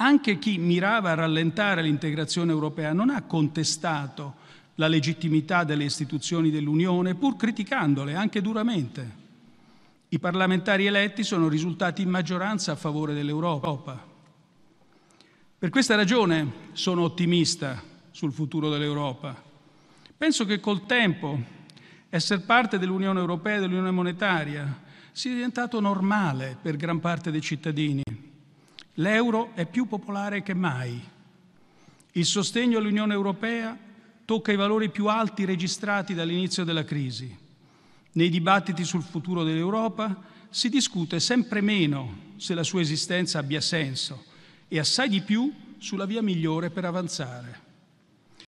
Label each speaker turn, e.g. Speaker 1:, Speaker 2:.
Speaker 1: Anche chi mirava a rallentare l'integrazione europea non ha contestato la legittimità delle istituzioni dell'Unione, pur criticandole anche duramente. I parlamentari eletti sono risultati in maggioranza a favore dell'Europa. Per questa ragione sono ottimista sul futuro dell'Europa. Penso che col tempo essere parte dell'Unione Europea e dell'Unione Monetaria sia diventato normale per gran parte dei cittadini. L'euro è più popolare che mai. Il sostegno all'Unione Europea tocca i valori più alti registrati dall'inizio della crisi. Nei dibattiti sul futuro dell'Europa si discute sempre meno se la sua esistenza abbia senso e assai di più sulla via migliore per avanzare.